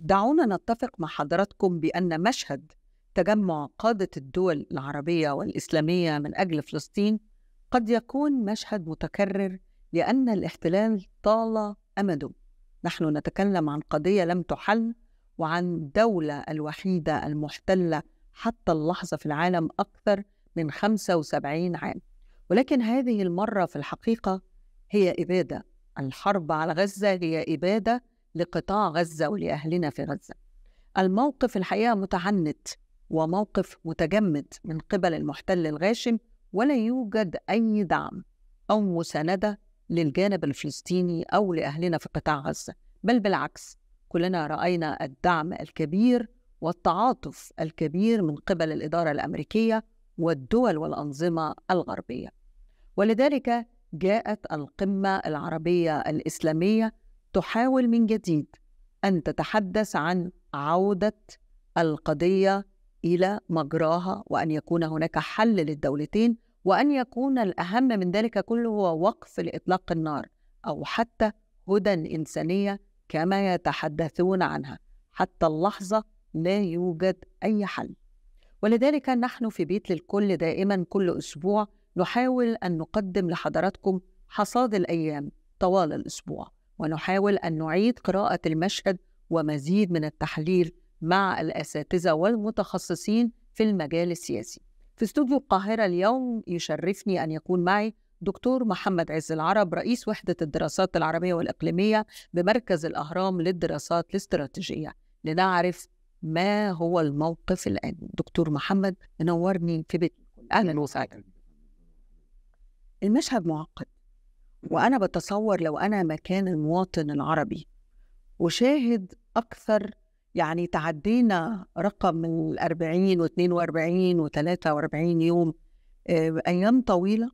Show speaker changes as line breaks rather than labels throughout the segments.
دعونا نتفق مع حضراتكم بأن مشهد تجمع قادة الدول العربية والإسلامية من أجل فلسطين قد يكون مشهد متكرر لأن الاحتلال طال أمده نحن نتكلم عن قضية لم تحل وعن الدولة الوحيدة المحتلة حتى اللحظة في العالم أكثر من 75 عام ولكن هذه المرة في الحقيقة هي إبادة الحرب على غزة هي إبادة لقطاع غزة ولأهلنا في غزة الموقف الحقيقة متعنت وموقف متجمد من قبل المحتل الغاشم ولا يوجد أي دعم أو مساندة للجانب الفلسطيني أو لأهلنا في قطاع غزة بل بالعكس كلنا رأينا الدعم الكبير والتعاطف الكبير من قبل الإدارة الأمريكية والدول والأنظمة الغربية ولذلك جاءت القمة العربية الإسلامية تحاول من جديد ان تتحدث عن عوده القضيه الى مجراها وان يكون هناك حل للدولتين وان يكون الاهم من ذلك كله هو وقف لاطلاق النار او حتى هدى انسانيه كما يتحدثون عنها حتى اللحظه لا يوجد اي حل ولذلك نحن في بيت للكل دائما كل اسبوع نحاول ان نقدم لحضراتكم حصاد الايام طوال الاسبوع ونحاول أن نعيد قراءة المشهد ومزيد من التحليل مع الأساتذة والمتخصصين في المجال السياسي. في استوديو القاهرة اليوم يشرفني أن يكون معي دكتور محمد عز العرب رئيس وحدة الدراسات العربية والإقليمية بمركز الأهرام للدراسات الاستراتيجية لنعرف ما هو الموقف الآن دكتور محمد منورني في بيتكم أهلا وسهلا المشهد معقد وأنا بتصور لو أنا مكان المواطن العربي وشاهد أكثر يعني تعدينا رقم ال 40 و 42 و 43 يوم آه، أيام طويلة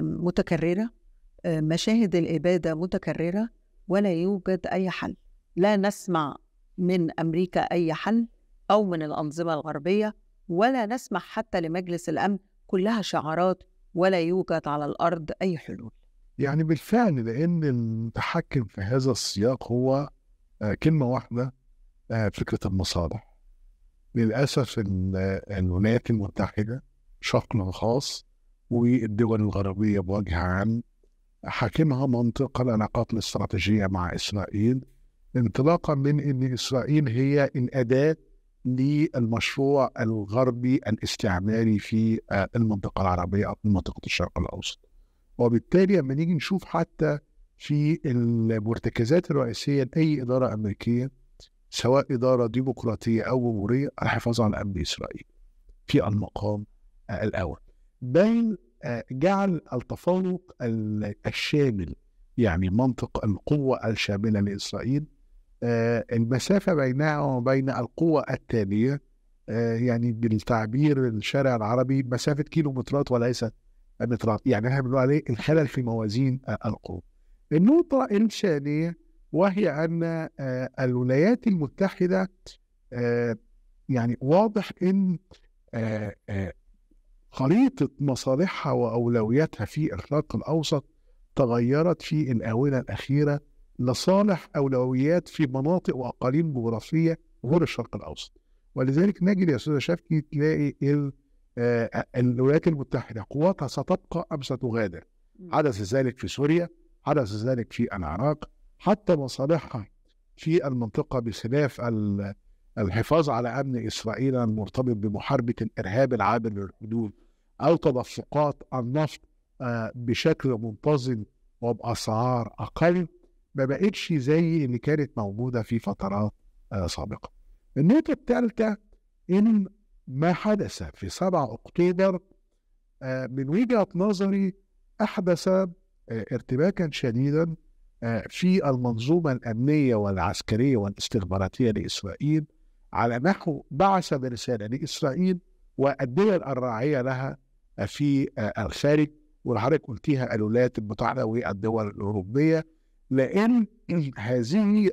متكررة آه، مشاهد الإبادة متكررة ولا يوجد أي حل لا نسمع من أمريكا أي حل أو من الأنظمة الغربية ولا نسمع حتى لمجلس الأمن كلها شعارات ولا يوجد على الأرض أي حلول
يعني بالفعل لأن المتحكم في هذا السياق هو آه، كلمة واحدة آه، فكرة المصالح للأسف آه، الولايات المتحدة بشكل خاص والدول الغربية بوجه عام حاكمها منطق العلاقات الاستراتيجية مع إسرائيل انطلاقا من أن إسرائيل هي الأداة للمشروع الغربي الاستعماري في المنطقة العربية أو منطقة الشرق الأوسط وبالتالي لما نيجي نشوف حتى في المرتكزات الرئيسيه لاي اداره امريكيه سواء اداره ديمقراطيه او جمهوريه الحفاظ على امن اسرائيل في المقام الاول بين آه، جعل التفوق الشامل يعني منطق القوة الشاملة لإسرائيل آه، المسافة بينها وبين القوة التالية آه، يعني بالتعبير الشارع العربي مسافة كيلومترات وليست النترات يعني احنا بنقول عليه الخلل في موازين آه، القوى النقطة الثانية وهي أن آه، الولايات المتحدة آه، يعني واضح أن خريطة مصالحها وأولوياتها في الشرق الأوسط تغيرت في الآونة الأخيرة لصالح أولويات في مناطق وأقاليم جغرافية غير الشرق الأوسط ولذلك نجد يا أستاذ شفكي تلاقي آه، الولايات المتحدة قواتها ستبقى أم ستغادر حدث ذلك في سوريا حدث ذلك في العراق حتى مصالحها في المنطقة بخلاف الحفاظ على أمن إسرائيل المرتبط بمحاربة الإرهاب العابر للحدود أو تدفقات النفط آه، بشكل منتظم وبأسعار أقل ما بقتش زي اللي كانت موجودة في فترات آه، سابقة النقطة الثالثة إن ما حدث في 7 أكتوبر آه، من وجهة نظري أحدث آه، ارتباكا شديدا آه، في المنظومة الأمنية والعسكرية والاستخباراتية لإسرائيل على نحو بعث برسالة لإسرائيل والدول الراعية لها في الخارج والحضرتك قلتيها الولايات المتحدة والدول الأوروبية لأن هذه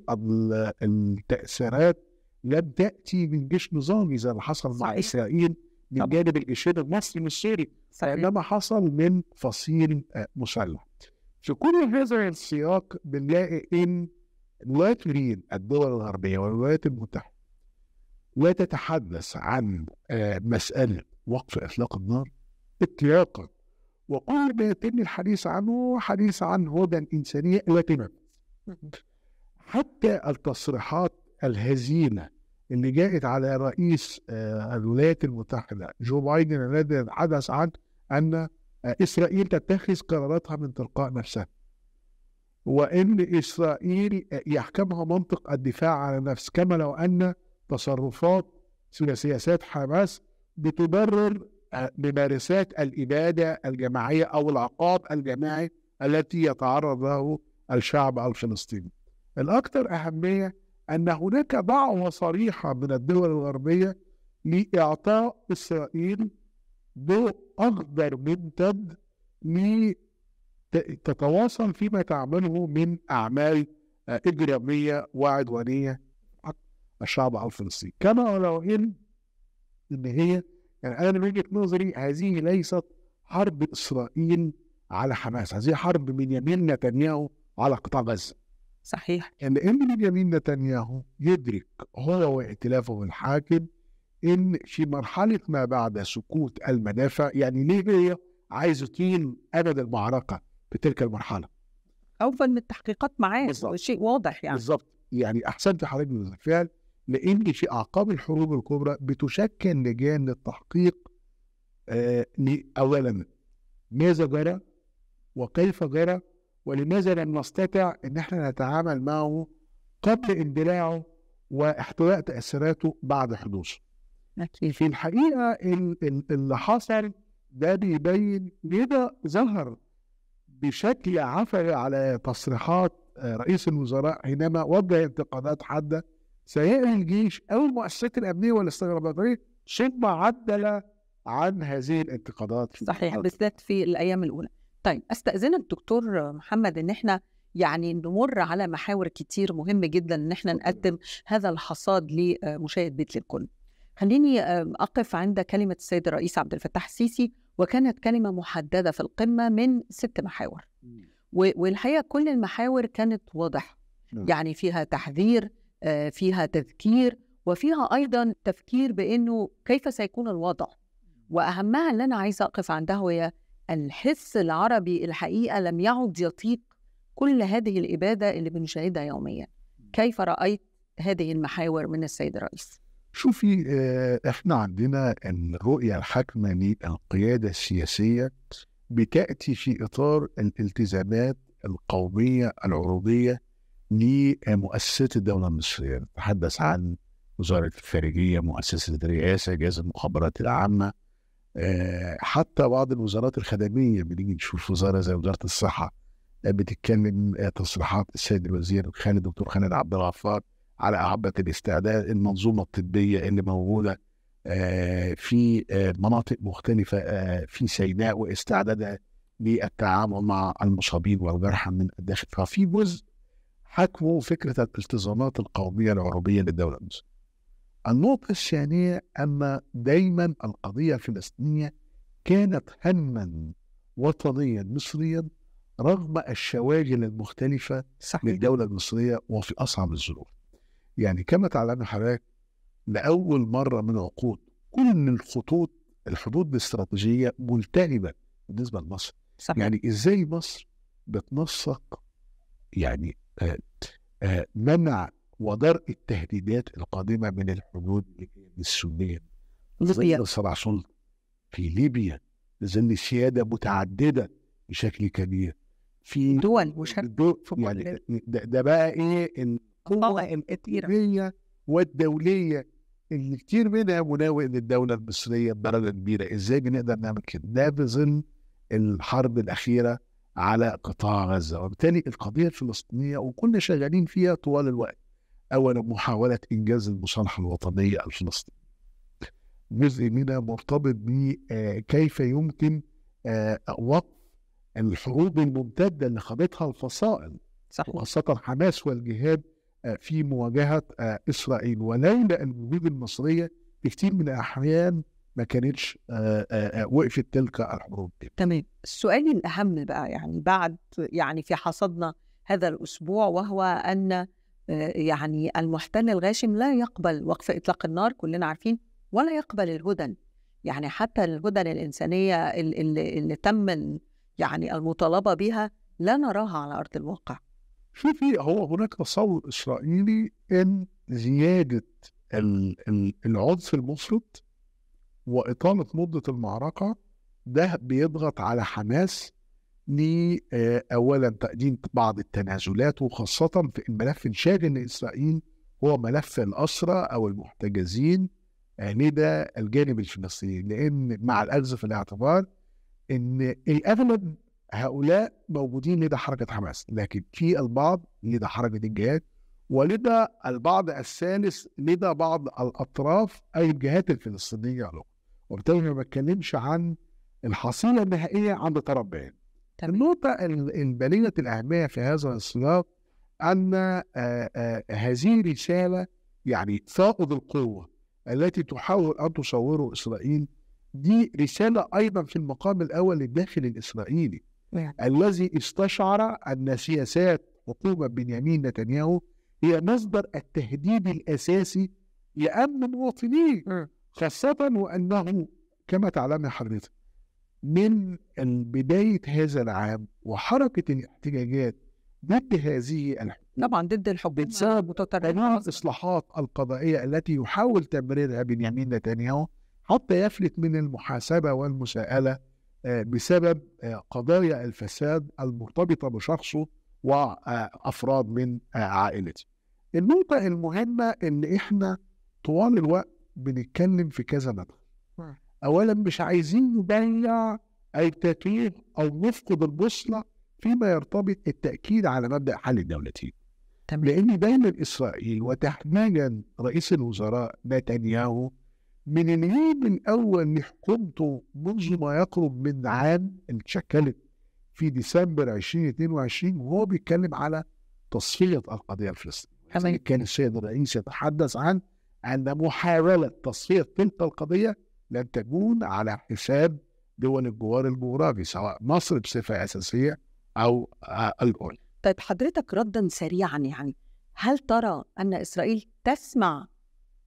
التأثيرات لم تاتي من جيش نظامي زي ما حصل مع اسرائيل من طبعا. جانب الجيشين المصري والسوري انما حصل من فصيل آه، مسلح. في كل هذا السياق بنلاقي ان لا تريد الدول الغربيه والولايات المتحده لا تتحدث عن آه، مساله وقف اطلاق النار اطلاقا وكل ما يتم الحديث عنه حديث عن هدى انسانيه لا تنفذ حتى التصريحات الهزيمه اللي جاءت على رئيس آه، الولايات المتحده جو بايدن الذي حدث عن ان آه، اسرائيل تتخذ قراراتها من تلقاء نفسها وان اسرائيل آه، يحكمها منطق الدفاع عن النفس كما لو ان تصرفات سياسات حماس بتبرر ممارسات الاباده الجماعيه او العقاب الجماعي التي يتعرض له الشعب الفلسطيني. الاكثر اهميه أن هناك دعوة صريحة من الدول الغربية لإعطاء إسرائيل ضوء أكبر ممتد لتتواصل فيما تعمله من أعمال إجرامية وعدوانية الشعب الفلسطيني كما ولو إن إن هي يعني أنا من وجهة نظري هذه ليست حرب إسرائيل على حماس هذه حرب من يمين نتنياهو على قطاع غزة صحيح الان بنيامين نتنياهو يدرك هو وائتلافه الحاكم ان في مرحله ما بعد سقوط المدافع يعني ليبيا عايز يطيل ابد المعركه في تلك المرحله خوفا من التحقيقات معاه شيء واضح يعني بالظبط يعني احسنت حضرتك بالفعل لان في اعقاب الحروب الكبرى بتشكل لجان للتحقيق آه، اولا ماذا جرى وكيف جرى ولماذا لم نستطع ان احنا نتعامل معه قبل اندلاعه واحتواء تاثيراته بعد حدوثه أكيد. في الحقيقه اللي حصل ده بيبين مدى ظهر بشكل عفوي على تصريحات آه، رئيس الوزراء حينما وجه انتقادات حاده سواء الجيش او المؤسسات الامنيه والاستخباراتيه ثم عدل
عن هذه الانتقادات صحيح آه. بالذات في الايام الاولى طيب استاذنك دكتور محمد ان احنا يعني نمر على محاور كتير مهم جدا ان احنا نقدم هذا الحصاد لمشاهد بيت للكل. خليني آه، اقف عند كلمه السيد الرئيس عبد الفتاح السيسي وكانت كلمه محدده في القمه من ست محاور. والحقيقه كل المحاور كانت واضحه. نعم. يعني فيها تحذير آه، فيها تذكير وفيها ايضا تفكير بانه كيف سيكون الوضع. واهمها اللي انا عايزه اقف عندها وهي الحس العربي الحقيقه لم يعد يطيق كل هذه الاباده اللي بنشاهدها يوميا كيف رايت هذه المحاور من السيد الرئيس
شوفي آه، احنا عندنا الرؤيه الحاكمه للقياده السياسيه بتاتي في اطار الالتزامات القوميه العروضيه لمؤسسات الدوله المصريه نتحدث آه. عن وزاره الخارجيه مؤسسه الرئاسه جهاز المخابرات العامه آه، حتى بعض الوزارات الخدميه بنيجي نشوف وزاره زي وزاره الصحه آه، بتتكلم آه، تصريحات السيد الوزير الخالد دكتور خالد عبد الغفار على اعبه الاستعداد المنظومه الطبيه اللي موجوده في مناطق مختلفه في سيناء واستعدادها للتعامل مع المصابين والجرحى من الداخل ففي جزء حكمه فكره الالتزامات القوميه العربيه للدوله المصريه. النقطة الثانية أن دايما القضية الفلسطينية كانت هما وطنيا مصريا رغم الشواغل المختلفة صحيح. للدولة المصرية وفي أصعب الظروف يعني كما تعلم حضرتك لأول مرة من عقود كل الخطوط الحدود الاستراتيجية ملتهبة بالنسبة لمصر صحيح. يعني إزاي مصر بتنسق يعني آه آه منع ودرء التهديدات القادمة من الحدود السودان ليبيا صراع سلطة في ليبيا ظل سيادة متعددة بشكل كبير في دول مش يعني ده, ده بقى ايه القوائم الكبيرة والدولية اللي كتير منها مناوئ للدولة المصرية بدرجة كبيرة ازاي بنقدر نعمل كده ده في ظل الحرب الأخيرة على قطاع غزة وبالتالي القضية الفلسطينية وكنا شغالين فيها طوال الوقت أولا محاولة إنجاز المصالحة الوطنية الفلسطينية جزء منها مرتبط بكيف آه، يمكن آه، وقف الحروب الممتدة اللي خاضتها الفصائل صحيح. وخاصة حماس والجهاد آه، في مواجهة إسرائيل ولولا الوجود المصرية في كتير من الأحيان ما كانتش وقفت تلك الحروب دي.
تمام السؤال الأهم بقى يعني بعد يعني في حصدنا هذا الأسبوع وهو أن آه، يعني المحتل الغاشم لا يقبل وقف إطلاق النار كلنا عارفين ولا يقبل الهدن يعني حتى الهدن الإنسانية اللي, اللي تم يعني المطالبة بها لا نراها على أرض الواقع
شوفي هو هناك تصور إسرائيلي أن زيادة العنف المفرط وإطالة مدة المعركة ده بيضغط على حماس لأولا آه، تقديم بعض التنازلات وخاصة في الملف الشاغل لإسرائيل هو ملف الأسرى أو المحتجزين آه، لدى الجانب الفلسطيني لأن مع الأخذ في الاعتبار إن الأغلب هؤلاء موجودين لدى حركة حماس لكن في البعض لدى حركة الجهاد ولدى البعض الثالث لدى بعض الأطراف أي الجهات الفلسطينية الاخرى وبالتالي ما بتكلمش عن الحصيلة النهائية عند طرف بعيد يعني. النقطة البليغة الأهمية في هذا السياق أن آه، آه، هذه رسالة يعني فاقد القوة التي تحاول أن تصوره إسرائيل دي رسالة أيضا في المقام الأول للداخل الإسرائيلي نعم. الذي استشعر أن سياسات حكومة بنيامين نتنياهو هي مصدر التهديد الأساسي لأمن مواطنيه خاصة وأنه كما تعلم حضرتك من بداية هذا العام وحركة الاحتجاجات ضد هذه الحكومة طبعا ضد الحكومة بسبب تنوع الإصلاحات القضائية التي يحاول تبريرها بنيامين نتنياهو حتى يفلت من المحاسبة والمساءلة آه، بسبب آه، قضايا الفساد المرتبطة بشخصه وأفراد من آه، عائلته النقطة المهمة إن إحنا طوال الوقت بنتكلم في كذا مدخل اولا مش عايزين نضيع اي تأكيد او نفقد البوصله فيما يرتبط التاكيد على مبدا حل الدولتين. تمام. لان دايما اسرائيل وتحديدا رئيس الوزراء نتنياهو من اليوم الاول لحكومته منذ ما يقرب من عام اتشكلت في ديسمبر 2022 وهو بيتكلم على تصفيه القضيه الفلسطينيه. كان السيد الرئيس يتحدث عن ان محاوله تصفيه تلك القضيه لن تكون على حساب دول الجوار الجغرافي سواء مصر بصفه اساسيه او الاردن.
طيب حضرتك ردا سريعا يعني هل ترى ان اسرائيل تسمع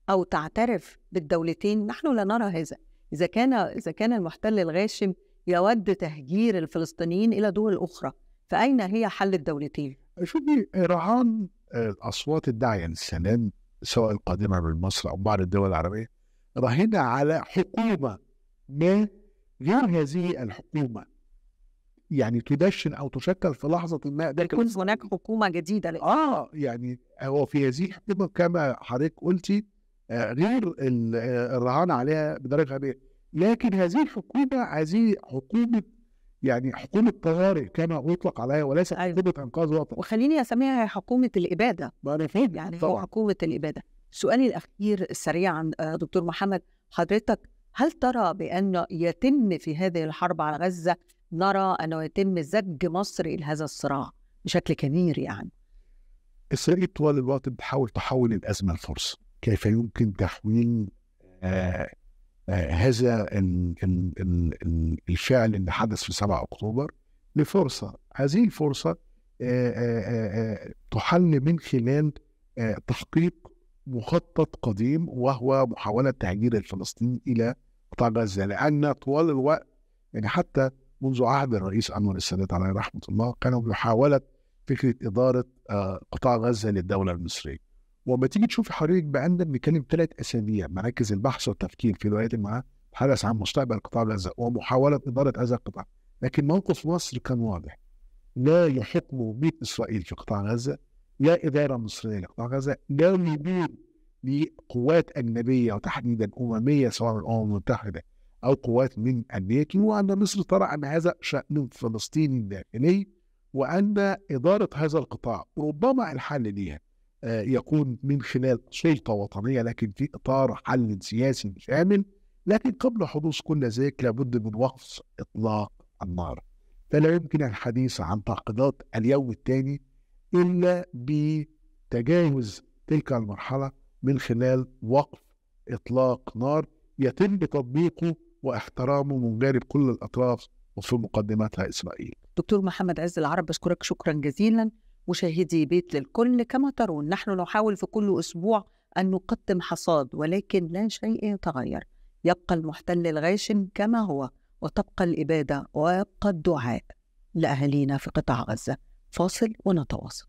او تعترف بالدولتين؟ نحن لا نرى هذا، اذا كان اذا كان المحتل الغاشم يود تهجير الفلسطينيين الى دول اخرى، فاين هي حل الدولتين؟
شوفي إيران الاصوات آه، الداعيه يعني للسلام سواء القادمه من مصر او بعض الدول العربيه رهن على حكومة ما غير هذه الحكومة يعني تدشن أو تشكل في لحظة
ما ده يكون هناك حكومة جديدة لك. آه
يعني هو في هذه الحكومة كما حضرتك قلتي آه، غير آه، الرهان عليها بدرجة غبية لكن هذه
الحكومة هذه حكومة يعني حكومة طوارئ كما أطلق عليها وليس أيوة. حكومة إنقاذ وطن وخليني أسميها حكومة الإبادة ما أنا فاهم يعني طبعا. هو حكومة الإبادة سؤالي الأخير سريعا آه، دكتور محمد حضرتك هل ترى بأن يتم في هذه الحرب على غزة نرى أنه يتم زج مصر إلى هذا الصراع بشكل كبير يعني
إسرائيل طوال الوقت بتحاول تحول الأزمة لفرصة كيف يمكن تحويل آه آه هذا الـ الـ الـ الفعل اللي حدث في 7 أكتوبر لفرصة هذه الفرصة آه, آه،, آه، تحل من خلال تحقيق مخطط قديم وهو محاولة تهجير الفلسطينيين إلى قطاع غزة لأن طوال الوقت يعني حتى منذ عهد الرئيس أنور السادات عليه رحمة الله كانوا بمحاولة فكرة إدارة آه، قطاع غزة للدولة المصرية وما تيجي تشوف حضرتك بعندك بنتكلم ثلاث أسابيع مراكز البحث والتفكير في الولايات المتحدة حدث عن مستقبل قطاع غزة ومحاولة إدارة هذا القطاع لكن موقف مصر كان واضح لا يحكم بيت إسرائيل في قطاع غزة يا إدارة مصرية غزه لو يدير لقوات أجنبية وتحديدا أممية سواء الأمم المتحدة أو قوات من امريكا وأن مصر ترى أن هذا شأن فلسطيني داخلي وأن إدارة هذا القطاع ربما الحل ليها آه، يكون من خلال سلطة وطنية لكن في إطار حل سياسي شامل لكن قبل حدوث كل ذلك لابد من وقف إطلاق النار فلا يمكن الحديث عن تعقيدات اليوم الثاني إلا بتجاوز تلك المرحلة من خلال وقف إطلاق نار يتم تطبيقه واحترامه من جانب كل الأطراف وفي مقدمتها إسرائيل
دكتور محمد عز العرب بشكرك شكرا جزيلا مشاهدي بيت للكل كما ترون نحن نحاول في كل أسبوع أن نقدم حصاد ولكن لا شيء يتغير يبقى المحتل الغاشم كما هو وتبقى الإبادة ويبقى الدعاء لأهالينا في قطاع غزة فاصل ونتواصل